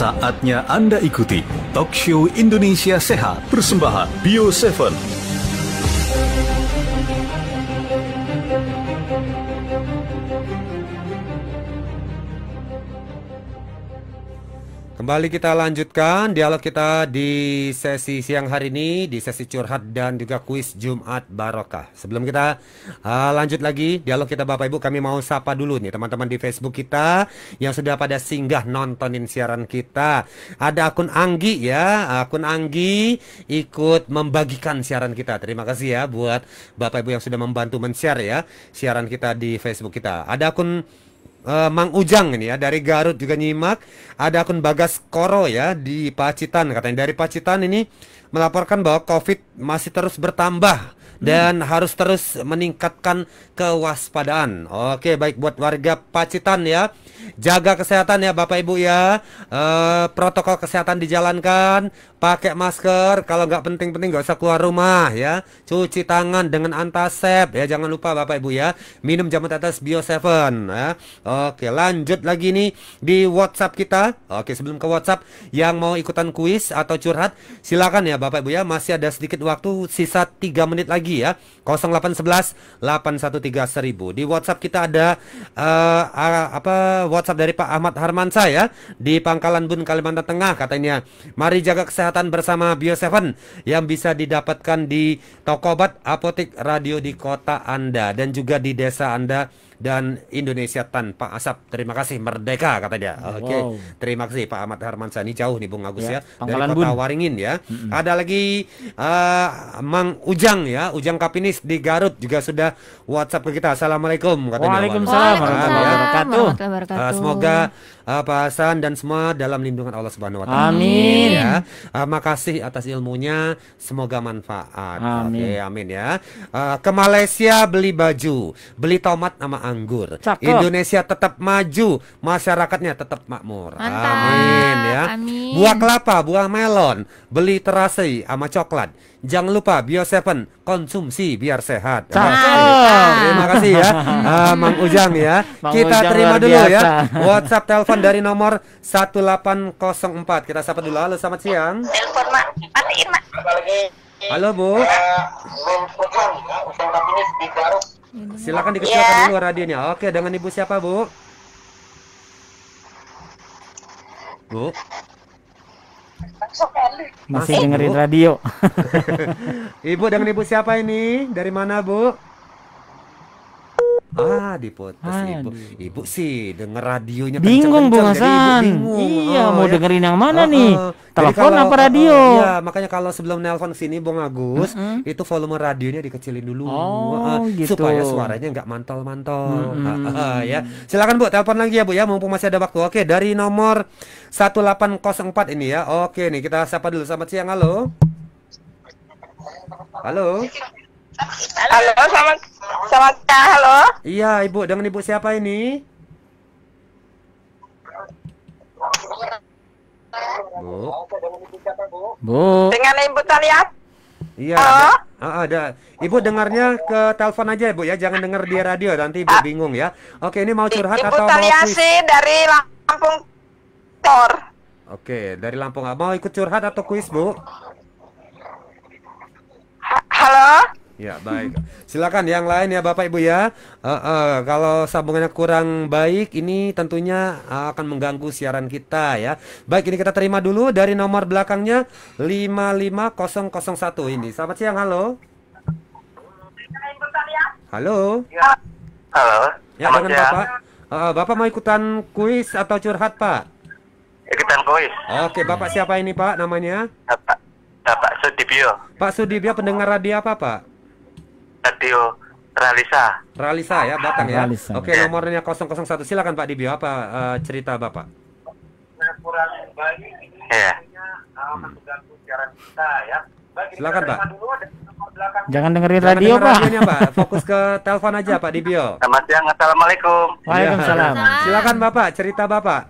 Saatnya Anda ikuti Talk Show Indonesia Sehat Persembahan Bio 7 Kembali kita lanjutkan dialog kita di sesi siang hari ini, di sesi curhat dan juga kuis Jumat Barokah. Sebelum kita uh, lanjut lagi dialog kita Bapak Ibu, kami mau sapa dulu nih teman-teman di Facebook kita yang sudah pada singgah nontonin siaran kita. Ada akun Anggi ya, akun Anggi ikut membagikan siaran kita. Terima kasih ya buat Bapak Ibu yang sudah membantu men-share ya siaran kita di Facebook kita. Ada akun uh, Mang Ujang ini ya dari Garut juga nyimak. Ada akun Bagas Koro ya di Pacitan katanya dari Pacitan ini melaporkan bahwa COVID masih terus bertambah hmm. dan harus terus meningkatkan kewaspadaan. Oke, baik buat warga Pacitan ya. Jaga kesehatan ya Bapak Ibu ya. Uh, protokol kesehatan dijalankan. Pakai masker. Kalau nggak penting-penting nggak usah keluar rumah ya. Cuci tangan dengan antasep ya. Jangan lupa Bapak Ibu ya. Minum jamu tetes Bio 7 ya. Oke lanjut lagi nih di WhatsApp kita. Oke sebelum ke WhatsApp yang mau ikutan kuis atau curhat silakan ya Bapak Ibu ya. Masih ada sedikit waktu sisa 3 menit lagi ya. 0811 813 1000. Di WhatsApp kita ada uh, apa WhatsApp dari Pak Ahmad Harmansa ya di Pangkalan Bun Kalimantan Tengah katanya. Mari jaga kesehatan bersama bio Seven yang bisa didapatkan di toko obat, apotek, radio di kota Anda dan juga di desa Anda dan Indonesia tanpa asap. Terima kasih merdeka kata dia. Oke. Okay. Wow. Terima kasih Pak Ahmad Harman Ini jauh nih Bung Agus ya, ya dari Kota Bun. Waringin ya. Mm -hmm. Ada lagi uh, Mang Ujang ya, Ujang Kapinis di Garut juga sudah WhatsApp ke kita. Assalamualaikum dia. Waalaikumsalam ya. warahmatullahi wabarakatuh. Uh, semoga uh, Pak Hasan dan semua dalam lindungan Allah Subhanahu wa taala. Amin. Ya. Uh, makasih atas ilmunya, semoga manfaat. Amin. okay, amin ya. Uh, ke Malaysia beli baju, beli tomat sama anggur. Cakup. Indonesia tetap maju, masyarakatnya tetap makmur. Amin ya. Amin. Buah kelapa, buah melon, beli terasi sama coklat. Jangan lupa Bio 7 konsumsi biar sehat. Cakup. Terima kasih ya uh, Mang Ujang ya. Mang kita Ujang terima dulu ya. biasa. ya. WhatsApp telepon dari nomor 1804. Kita sapa dulu. Halo, selamat siang. Telepon Mak. Matiin Mak. Halo Bu. Uh, Silakan dikecilkan yeah. dulu radionya. Oke, dengan Ibu siapa, Bu? Bu? Masih dengerin radio. ibu dengan Ibu siapa ini? Dari mana, Bu? Ah di podcast ibu, ibu sih denger radionya bingung Bu Hasan. Iya oh, mau ya. dengerin yang mana uh, nih? Telepon apa radio? Uh, iya makanya kalau sebelum nelpon sini Bung Agus mm -hmm. itu volume radionya dikecilin dulu oh, uh, gitu. supaya suaranya nggak mantol-mantol. Mm -hmm. uh, uh, ya silakan Bu telepon lagi ya Bu ya mumpung masih ada waktu. Oke dari nomor 1804 ini ya. Oke nih kita sapa dulu selamat siang halo. Halo. Halo selamat Selamat siang, halo. Iya, Ibu. Dengan Ibu siapa ini? Bu. Bu. Dengan Ibu Taliat. Iya. Halo? Ada, ah, ada. Ibu dengarnya ke telepon aja Ibu ya, jangan dengar di radio nanti Ibu ah. bingung ya. Oke, ini mau curhat Ibu atau Taliasi mau kuis? dari Lampung Tor. Oke, dari Lampung. Mau ikut curhat atau kuis, Bu? Halo? Ya baik. Silakan yang lain ya Bapak Ibu ya. Uh, uh, kalau sambungannya kurang baik, ini tentunya eh, akan mengganggu siaran kita ya. Baik ini kita terima dulu dari nomor belakangnya 55001 ini. Selamat siang, halo. Halo. Halo. Ya dengan Bapak. Uh, Bapak mau ikutan kuis atau curhat Pak? Ikutan kuis. Oke Bapak siapa ini Pak namanya? Bapak Bapak Sudibyo. Pak Sudibyo pendengar radio apa Pak? Radio Ralisa. Ralisa ya, datang ya. Ralisa. Oke, ya. nomornya 001. Silakan Pak Dibio, apa uh, cerita Bapak? Nah, kurang baik, Iya. Silakan Pak. Jangan dengerin Jangan radio, Pak. Radionya, Pak. Fokus ke telepon aja, Pak Dibio. Selamat siang. Assalamualaikum. Waalaikumsalam. Silakan Bapak, cerita Bapak.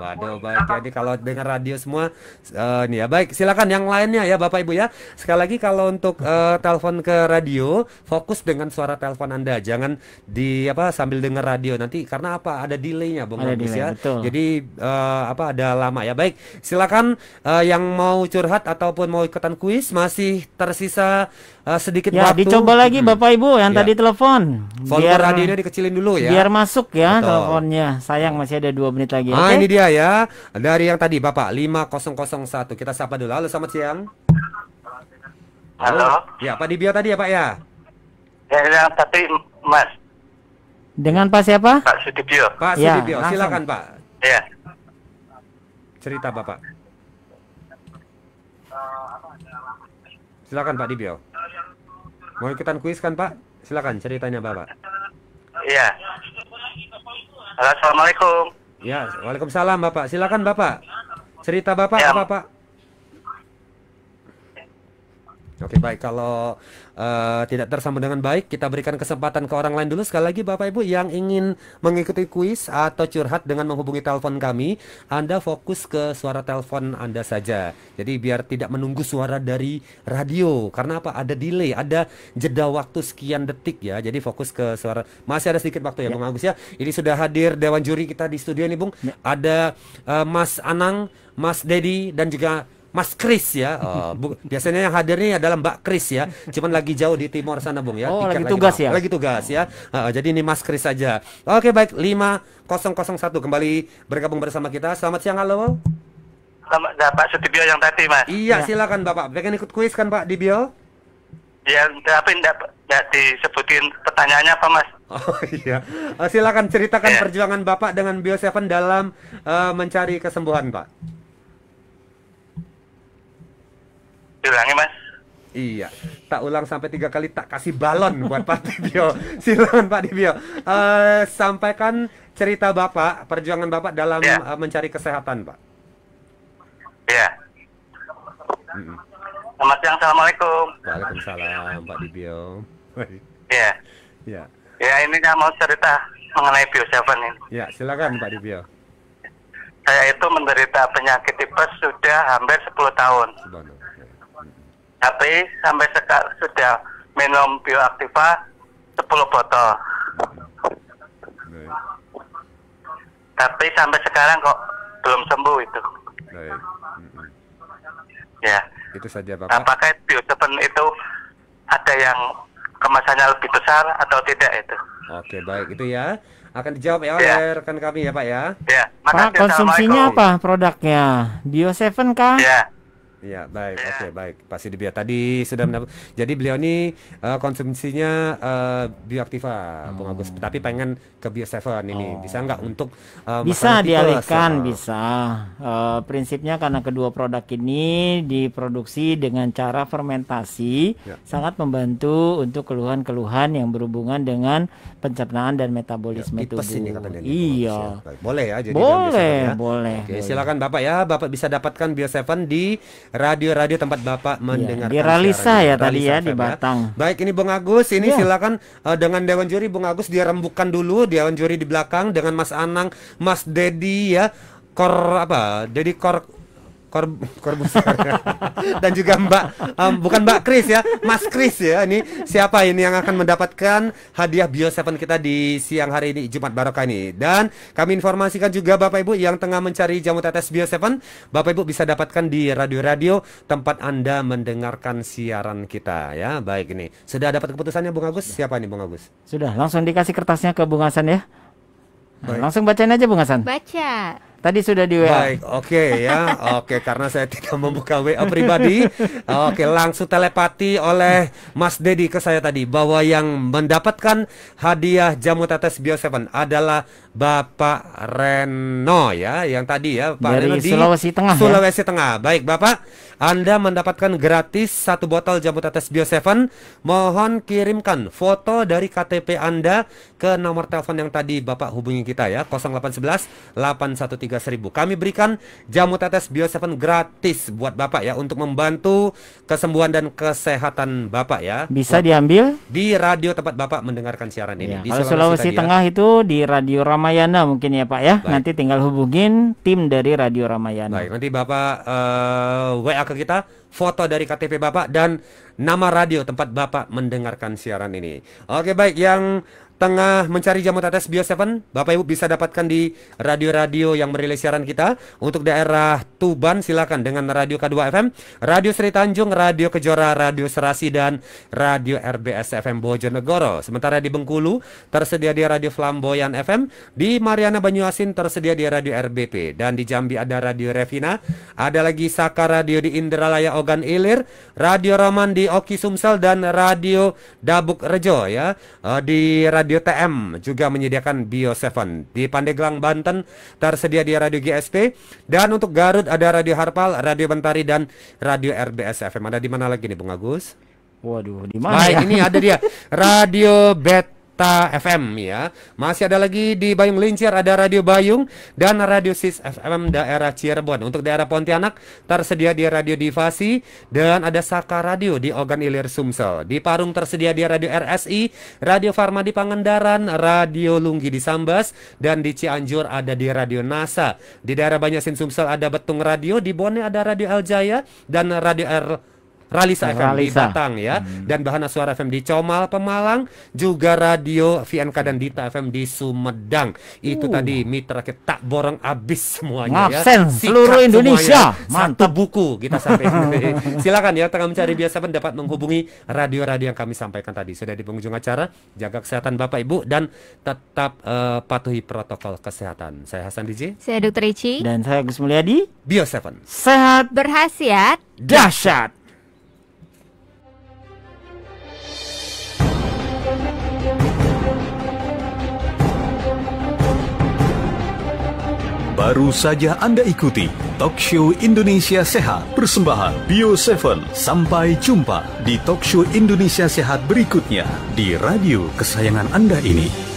Waduh, baik. Jadi kalau dengar radio semua uh, nih ya. Baik, silakan yang lainnya ya Bapak Ibu ya. Sekali lagi kalau untuk uh, telepon ke radio, fokus dengan suara telepon Anda. Jangan di apa sambil dengar radio nanti karena apa? Ada delaynya Bung ada Agus ya. delay, ya. Betul. Jadi uh, apa ada lama ya. Baik, silakan uh, yang mau curhat ataupun mau ikutan kuis masih tersisa uh, sedikit ya, waktu. dicoba lagi hmm. Bapak Ibu yang ya. tadi telepon. Volume biar radionya dikecilin dulu ya. Biar masuk ya Betul. teleponnya. Sayang masih ada dua menit lagi. Ah, okay? ini dia ya. Dari yang tadi Bapak 5001. Kita sapa dulu. Halo, selamat siang. Halo. Halo. Ya, Pak Dibio tadi ya, Pak ya? Ya, yang tapi Mas. Dengan Pak siapa? Pak Sudibio. Pak ya, Sudibio, silakan Pak. Ya. Cerita Bapak. Silakan Pak Dibio. Mau ikutan kuis kan Pak? Silakan ceritanya Bapak. Iya. Assalamualaikum. Ya, Waalaikumsalam Bapak. Silakan Bapak. Cerita Bapak ya. apa Pak? Oke baik, kalau uh, tidak tersambung dengan baik, kita berikan kesempatan ke orang lain dulu. Sekali lagi Bapak Ibu yang ingin mengikuti kuis atau curhat dengan menghubungi telepon kami, Anda fokus ke suara telepon Anda saja. Jadi biar tidak menunggu suara dari radio, karena apa? Ada delay, ada jeda waktu sekian detik ya. Jadi fokus ke suara. Masih ada sedikit waktu ya, ya. Bung Agus ya. Ini sudah hadir Dewan Juri kita di studio nih Bung. Ya. Ada uh, Mas Anang, Mas Dedi, dan juga Mas Kris ya. Uh, bu, biasanya yang hadirnya adalah Mbak Kris ya. Cuman lagi jauh di timur sana Bung ya. Oh, Tiket lagi tugas lagi, ya. Lagi tugas ya. Uh, jadi ini Mas Kris saja. Oke, baik 5001 kembali bergabung bersama kita. Selamat siang halo. Selamat ya, Pak Sutibio yang tadi, Mas. Iya, ya. silakan Bapak. Pengen ikut kuis kan Pak Dibio? Ya, tapi enggak, enggak disebutin pertanyaannya apa, Mas? Oh iya. Uh, silakan ceritakan ya. perjuangan Bapak dengan bio Seven dalam uh, mencari kesembuhan, Pak. Ulangi mas. Iya, tak ulang sampai tiga kali tak kasih balon buat Pak Dibio. Silakan Pak Dibio. uh, sampaikan cerita bapak, perjuangan bapak dalam ya. uh, mencari kesehatan, Pak. Iya. Hmm. Selamat siang, assalamualaikum. Waalaikumsalam, Pak Dibio. Iya. Iya. Ya ini saya mau cerita mengenai Bio Seven ini. Ya silakan Pak Dibio. Saya itu menderita penyakit tipes sudah hampir 10 tahun. Sebenarnya tapi sampai sekarang sudah minum bioaktiva 10 botol. Baik. Tapi sampai sekarang kok belum sembuh itu. Baik. Ya. Itu saja Bapak. Apakah bio itu ada yang kemasannya lebih besar atau tidak itu? Oke, baik itu ya. Akan dijawab ya, ya. rekan kami ya, Pak ya. Ya. Makasih, Pak, konsumsinya apa produknya? Bio 7 kah? Ya. Iya, baik. Ya. Oke, baik. Pasti dia Tadi sudah mendapat. Jadi beliau ini uh, konsumsinya uh, bioaktiva, hmm. Bung Agus. Tapi pengen ke Bio 7 ini. Oh. Bisa nggak untuk uh, Bisa dialihkan, ya? bisa. Uh, prinsipnya karena kedua produk ini diproduksi dengan cara fermentasi, ya. sangat membantu untuk keluhan-keluhan yang berhubungan dengan pencernaan dan metabolisme ya, tubuh. Ini iya. Ya. Boleh ya jadi Boleh, ya. boleh. Oke, okay, silakan Bapak ya. Bapak bisa dapatkan Bio 7 di radio-radio tempat Bapak iya, mendengar. Di Ralisa ya tadi ya di ya. Batang. Baik, ini Bung Agus, ini ya. silakan uh, dengan dewan juri Bung Agus dia rembukan dulu dewan juri di belakang dengan Mas Anang, Mas Dedi ya. Kor apa? Dedi Kor Kor Corbusier dan juga Mbak um, bukan Mbak Kris ya Mas Kris ya ini siapa ini yang akan mendapatkan hadiah Bio 7 kita di siang hari ini Jumat Barokah ini dan kami informasikan juga Bapak Ibu yang tengah mencari jamu tetes Bio 7 Bapak Ibu bisa dapatkan di radio-radio tempat Anda mendengarkan siaran kita ya baik ini sudah dapat keputusannya Bung Agus siapa ini Bung Agus sudah langsung dikasih kertasnya ke Bung Hasan ya baik. langsung bacain aja Bung Hasan baca Tadi sudah di WA. Baik, oke okay, ya. Oke, okay, karena saya tidak membuka WA pribadi. Oke, okay, langsung telepati oleh Mas Dedi ke saya tadi bahwa yang mendapatkan hadiah jamu tetes Bio 7 adalah Bapak Reno ya, yang tadi ya, Pak Dari Reno di Sulawesi Tengah. Ya. Sulawesi ya? Tengah. Baik, Bapak, Anda mendapatkan gratis satu botol jamu tetes Bio 7. Mohon kirimkan foto dari KTP Anda ke nomor telepon yang tadi Bapak hubungi kita ya, 0811 813 3000 Kami berikan jamu tetes Bio7 gratis buat Bapak ya Untuk membantu kesembuhan dan kesehatan Bapak ya Bisa buat diambil? Di radio tempat Bapak mendengarkan siaran ini iya, ya, di Kalau Sulawesi, Sulawesi Tengah ya. itu di Radio Ramayana mungkin ya Pak ya Baik. Nanti tinggal hubungin tim dari Radio Ramayana Baik, nanti Bapak uh, eh, WA ke kita foto dari KTP Bapak dan nama radio tempat Bapak mendengarkan siaran ini. Oke baik yang tengah mencari jamu tetes Bio 7 Bapak Ibu bisa dapatkan di radio-radio yang merilis siaran kita Untuk daerah Tuban silakan dengan Radio K2 FM Radio Sri Tanjung, Radio Kejora, Radio Serasi dan Radio RBS FM Bojonegoro Sementara di Bengkulu tersedia di Radio Flamboyan FM Di Mariana Banyuasin tersedia di Radio RBP Dan di Jambi ada Radio Revina Ada lagi Saka Radio di Indralaya Ogan Ilir Radio Roman di Oki Sumsel dan Radio Dabuk Rejo ya eh, Di Radio Radio TM juga menyediakan Bio 7. Di Pandeglang, Banten tersedia di Radio GSP dan untuk Garut ada Radio Harpal, Radio Bentari dan Radio RBS FM. Ada di mana lagi nih Bung Agus? Waduh, di mana? Nah, ya? ini ada dia. Radio Bet Cipta FM ya. Masih ada lagi di Bayung Lincir ada Radio Bayung dan Radio Sis FM daerah Cirebon. Untuk daerah Pontianak tersedia di Radio Divasi dan ada Saka Radio di Ogan Ilir Sumsel. Di Parung tersedia di Radio RSI, Radio Farma di Pangandaran, Radio Lunggi di Sambas dan di Cianjur ada di Radio NASA. Di daerah Banyasin Sumsel ada Betung Radio, di Bone ada Radio Aljaya dan Radio R Ralisa FM Ralisa. di Batang ya hmm. dan Bahana Suara FM di Comal Pemalang juga radio VNK dan Dita FM di Sumedang itu uh. tadi mitra kita tak borong abis semuanya ya Sikat seluruh Indonesia semuanya. mantap Satu buku kita sampai. silakan ya tengah mencari biasa dapat menghubungi radio-radio yang kami sampaikan tadi sudah di pengunjung acara jaga kesehatan Bapak Ibu dan tetap uh, patuhi protokol kesehatan saya Hasan DJ saya Dr. Ici dan saya Gus Mulyadi Bio 7 sehat berhasiat dahsyat Baru saja Anda ikuti Talk Show Indonesia Sehat Persembahan Bio 7. Sampai jumpa di Talk Show Indonesia Sehat berikutnya di radio kesayangan Anda ini.